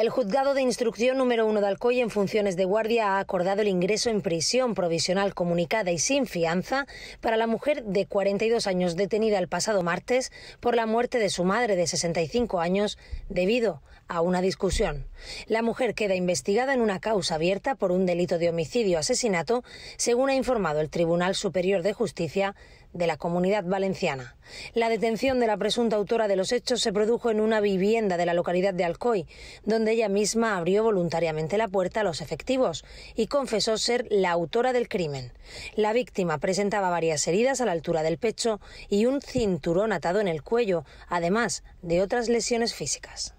El juzgado de instrucción número uno de Alcoy en funciones de guardia ha acordado el ingreso en prisión provisional comunicada y sin fianza para la mujer de 42 años detenida el pasado martes por la muerte de su madre de 65 años debido a una discusión. La mujer queda investigada en una causa abierta por un delito de homicidio-asesinato, según ha informado el Tribunal Superior de Justicia de la Comunidad Valenciana. La detención de la presunta autora de los hechos se produjo en una vivienda de la localidad de Alcoy, donde ella misma abrió voluntariamente la puerta a los efectivos y confesó ser la autora del crimen. La víctima presentaba varias heridas a la altura del pecho y un cinturón atado en el cuello, además de otras lesiones físicas.